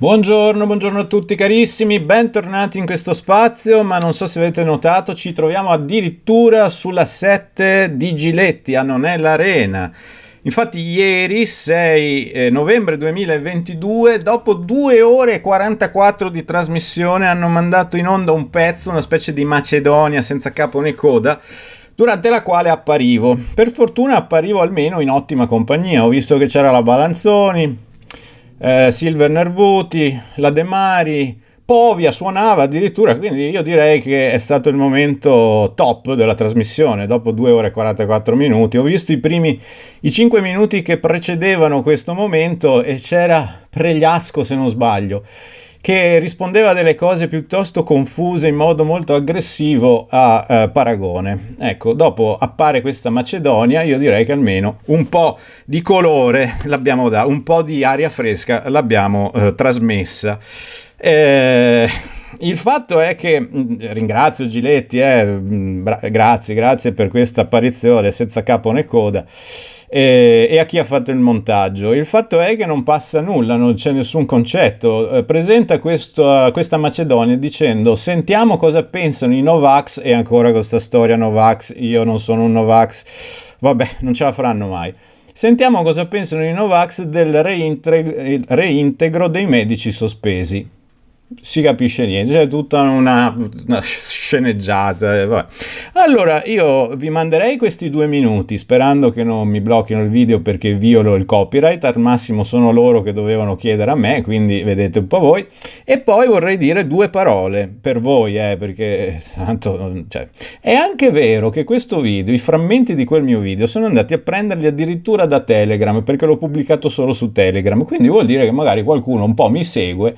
Buongiorno, buongiorno a tutti carissimi, bentornati in questo spazio, ma non so se avete notato, ci troviamo addirittura sulla 7 di Giletti, a Non è l'Arena. Infatti ieri, 6 eh, novembre 2022, dopo 2 ore e 44 di trasmissione hanno mandato in onda un pezzo, una specie di Macedonia senza capo né coda, durante la quale apparivo. Per fortuna apparivo almeno in ottima compagnia, ho visto che c'era la Balanzoni, eh, Silver Nervuti, la De Mari, Povia suonava addirittura, quindi io direi che è stato il momento top della trasmissione, dopo 2 ore e 44 minuti. Ho visto i primi, i 5 minuti che precedevano questo momento e c'era Pregliasco se non sbaglio che rispondeva a delle cose piuttosto confuse in modo molto aggressivo a eh, Paragone. Ecco, dopo appare questa Macedonia, io direi che almeno un po' di colore l'abbiamo dato, un po' di aria fresca l'abbiamo eh, trasmessa. Eh, il fatto è che ringrazio Giletti, eh, bra- grazie, grazie per questa apparizione senza capo né coda e, a chi ha fatto il montaggio. Il fatto è che non passa nulla, non c'è nessun concetto. Eh, presenta questo, questa Macedonia dicendo sentiamo cosa pensano i Novax e ancora questa storia Novax, io non sono un Novax, vabbè non ce la faranno mai. Sentiamo cosa pensano i Novax del reintegro, reintegro dei medici sospesi si capisce niente, c'è tutta una, una sceneggiata. Eh, vabbè. Allora, io vi manderei questi due minuti sperando che non mi blocchino il video perché violo il copyright, al massimo sono loro che dovevano chiedere a me, quindi vedete un po' voi. E poi vorrei dire due parole per voi, eh, perché eh, tanto... Cioè. È anche vero che questo video, i frammenti di quel mio video, sono andati a prenderli addirittura da Telegram, perché l'ho pubblicato solo su Telegram, quindi vuol dire che magari qualcuno un po' mi segue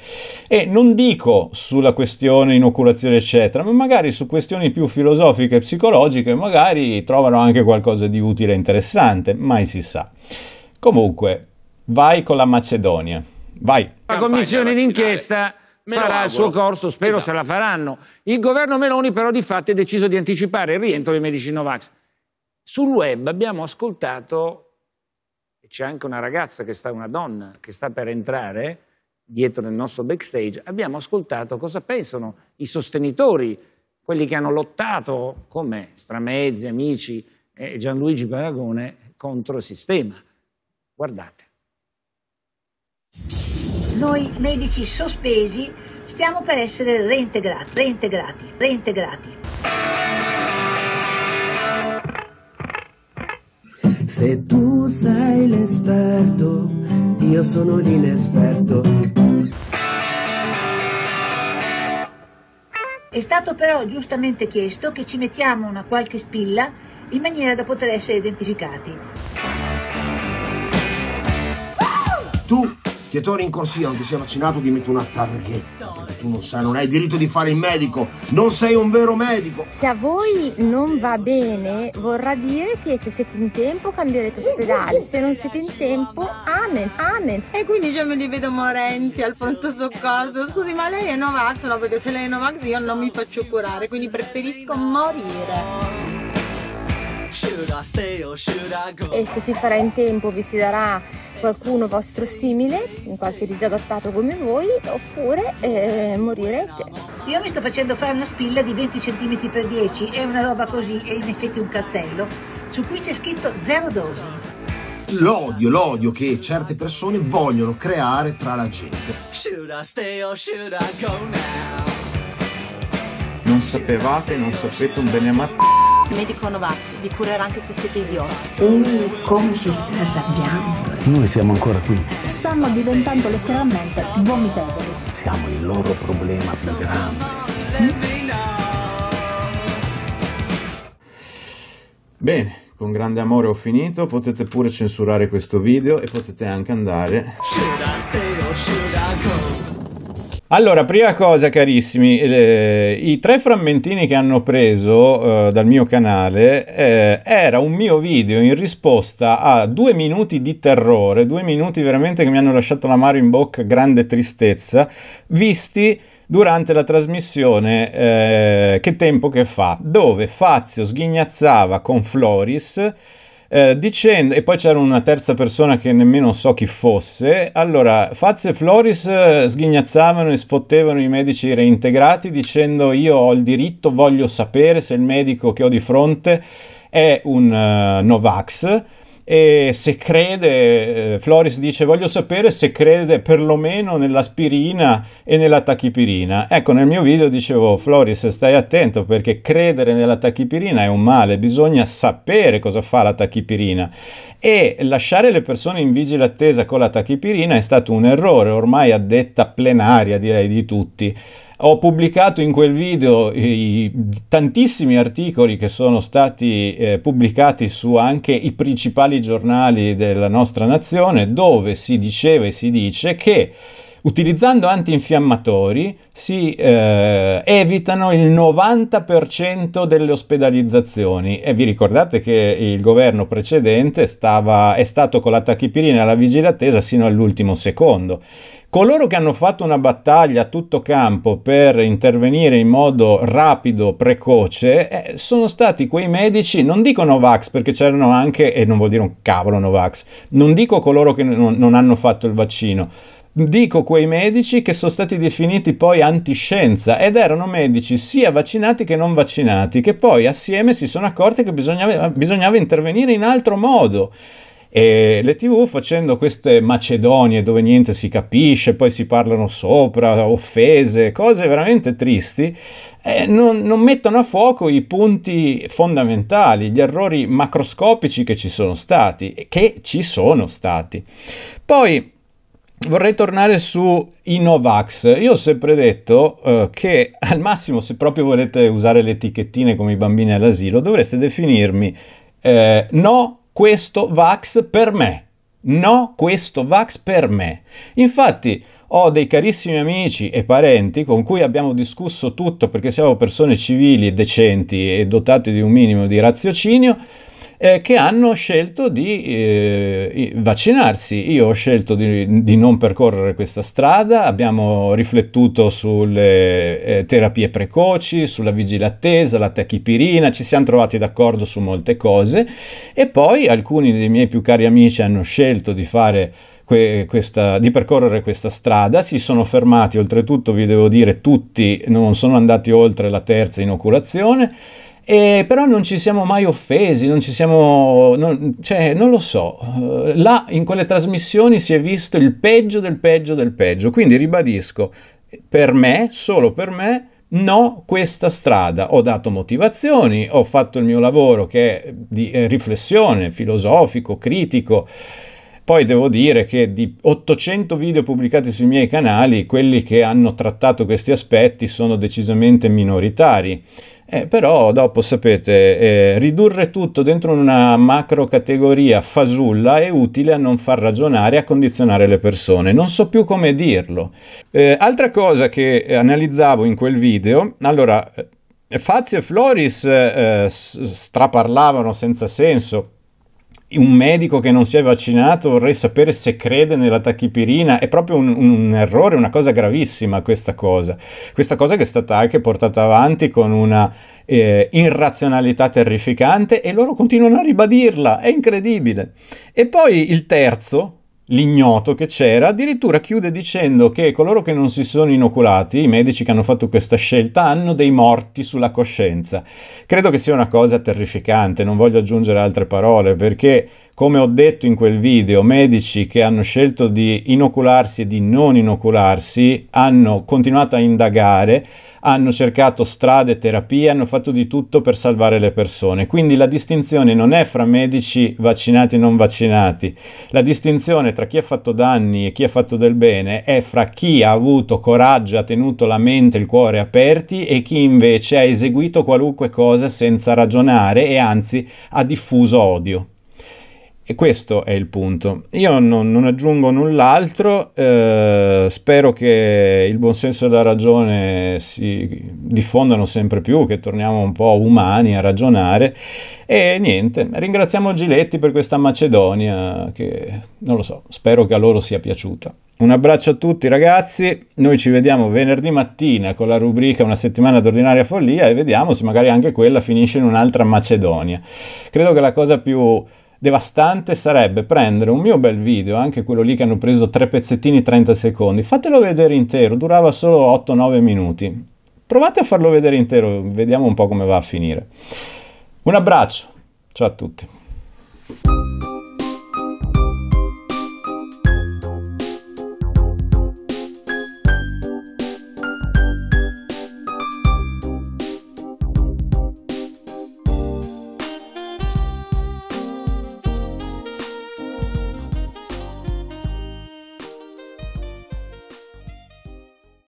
e non dico dico sulla questione inoculazione, eccetera, ma magari su questioni più filosofiche e psicologiche, magari trovano anche qualcosa di utile e interessante, mai si sa. Comunque, vai con la Macedonia. Vai. La commissione d'inchiesta farà il suo corso, spero esatto. se la faranno. Il governo Meloni però di fatto ha deciso di anticipare il rientro dei medici Novax. Sul web abbiamo ascoltato, c'è anche una ragazza, che sta, una donna, che sta per entrare, dietro nel nostro backstage, abbiamo ascoltato cosa pensano i sostenitori, quelli che hanno lottato come Stramezzi, Amici e Gianluigi Paragone contro il sistema. Guardate. Noi medici sospesi stiamo per essere reintegrati, reintegrati, reintegrati. Se tu sei l'esperto, io sono l'inesperto stato però giustamente chiesto che ci mettiamo una qualche spilla in maniera da poter essere identificati. Tu Pietore in corsia non ti sei vaccinato, ti metto una targhetta. Perché tu non sai, non hai diritto di fare il medico. Non sei un vero medico. Se a voi non va bene, vorrà dire che se siete in tempo cambierete ospedale. Se non siete in tempo, amen, amen. E quindi già me li vedo morenti al pronto soccorso. Scusi, ma lei è Novax? No, perché se lei è Novax io non mi faccio curare, quindi preferisco morire. E se si farà in tempo vi si darà qualcuno vostro simile, qualche disadattato come voi, oppure eh, morirete. Io mi sto facendo fare una spilla di 20 cm x 10, è una roba così, è in effetti un cartello, su cui c'è scritto zero dosi l'odio, l'odio che certe persone vogliono creare tra la gente. Non sapevate, non sapete un bene a medico Novax, vi curerà anche se siete idioti. E come si sta arrabbiando? Noi siamo ancora qui. Stanno diventando letteralmente vomitevoli. Siamo il loro problema più grande. Mm? Bene, con grande amore ho finito, potete pure censurare questo video e potete anche andare... Should I stay or should I go? Allora, prima cosa carissimi, eh, i tre frammentini che hanno preso eh, dal mio canale eh, era un mio video in risposta a due minuti di terrore, due minuti veramente che mi hanno lasciato l'amaro in bocca, grande tristezza, visti durante la trasmissione eh, Che tempo che fa, dove Fazio sghignazzava con Floris eh, dicendo, e poi c'era una terza persona che nemmeno so chi fosse, allora Faz e Floris eh, sghignazzavano e sfottevano i medici reintegrati dicendo io ho il diritto, voglio sapere se il medico che ho di fronte è un uh, Novax e se crede, eh, Floris dice voglio sapere se crede perlomeno nell'aspirina e nella tachipirina. Ecco, nel mio video dicevo Floris stai attento perché credere nella tachipirina è un male, bisogna sapere cosa fa la tachipirina e lasciare le persone in vigile attesa con la tachipirina è stato un errore ormai a detta plenaria direi di tutti. Ho pubblicato in quel video i, tantissimi articoli che sono stati eh, pubblicati su anche i principali giornali della nostra nazione dove si diceva e si dice che Utilizzando antinfiammatori si eh, evitano il 90% delle ospedalizzazioni e vi ricordate che il governo precedente stava, è stato con la tachipirina alla vigile attesa sino all'ultimo secondo. Coloro che hanno fatto una battaglia a tutto campo per intervenire in modo rapido, precoce, eh, sono stati quei medici, non dico Novax perché c'erano anche, e non vuol dire un cavolo Novax, non dico coloro che non, non hanno fatto il vaccino, dico quei medici che sono stati definiti poi antiscienza ed erano medici sia vaccinati che non vaccinati, che poi assieme si sono accorti che bisognava, bisognava intervenire in altro modo. E le tv facendo queste macedonie dove niente si capisce, poi si parlano sopra, offese, cose veramente tristi, eh, non, non, mettono a fuoco i punti fondamentali, gli errori macroscopici che ci sono stati, che ci sono stati. Poi vorrei tornare su i Novax. Io ho sempre detto eh, che al massimo, se proprio volete usare le etichettine come i bambini all'asilo, dovreste definirmi eh, no questo Vax per me. No questo Vax per me. Infatti ho dei carissimi amici e parenti con cui abbiamo discusso tutto perché siamo persone civili, decenti e dotate di un minimo di raziocinio eh, che hanno scelto di eh, vaccinarsi. Io ho scelto di, di, non percorrere questa strada, abbiamo riflettuto sulle eh, terapie precoci, sulla vigilattesa, la tachipirina, ci siamo trovati d'accordo su molte cose e poi alcuni dei miei più cari amici hanno scelto di fare questa, di percorrere questa strada, si sono fermati, oltretutto vi devo dire tutti non sono andati oltre la terza inoculazione e eh, però non ci siamo mai offesi, non ci siamo... Non, cioè, non lo so. Eh, là, in quelle trasmissioni, si è visto il peggio del peggio del peggio. Quindi ribadisco, per me, solo per me, no questa strada. Ho dato motivazioni, ho fatto il mio lavoro che è di eh, riflessione, filosofico, critico, poi devo dire che di 800 video pubblicati sui miei canali, quelli che hanno trattato questi aspetti sono decisamente minoritari. Eh, però dopo sapete, eh, ridurre tutto dentro una macro categoria fasulla è utile a non far ragionare e a condizionare le persone. Non so più come dirlo. Eh, altra cosa che eh, analizzavo in quel video, allora, eh, Fazio e Floris eh, straparlavano senza senso un medico che non si è vaccinato vorrei sapere se crede nella tachipirina, è proprio un, un, errore, una cosa gravissima questa cosa. Questa cosa che è stata anche portata avanti con una eh, irrazionalità terrificante e loro continuano a ribadirla, è incredibile. E poi il terzo, l'ignoto che c'era, addirittura chiude dicendo che coloro che non si sono inoculati, i medici che hanno fatto questa scelta, hanno dei morti sulla coscienza. Credo che sia una cosa terrificante, non voglio aggiungere altre parole, perché come ho detto in quel video, medici che hanno scelto di inocularsi e di non inocularsi hanno continuato a indagare, hanno cercato strade, terapie, hanno fatto di tutto per salvare le persone. Quindi la distinzione non è fra medici vaccinati e non vaccinati, la distinzione tra chi ha fatto danni e chi ha fatto del bene è fra chi ha avuto coraggio, ha tenuto la mente e il cuore aperti e chi invece ha eseguito qualunque cosa senza ragionare e anzi ha diffuso odio. E questo è il punto. Io non, non aggiungo null'altro, eh, spero che il buon senso e la ragione si diffondano sempre più, che torniamo un po' umani a ragionare. E niente, ringraziamo Giletti per questa Macedonia che, non lo so, spero che a loro sia piaciuta. Un abbraccio a tutti ragazzi, noi ci vediamo venerdì mattina con la rubrica Una settimana d'ordinaria follia e vediamo se magari anche quella finisce in un'altra Macedonia. Credo che la cosa più devastante sarebbe prendere un mio bel video, anche quello lì che hanno preso tre pezzettini 30 secondi, fatelo vedere intero, durava solo 8-9 minuti. Provate a farlo vedere intero, vediamo un po' come va a finire. Un abbraccio, ciao a tutti.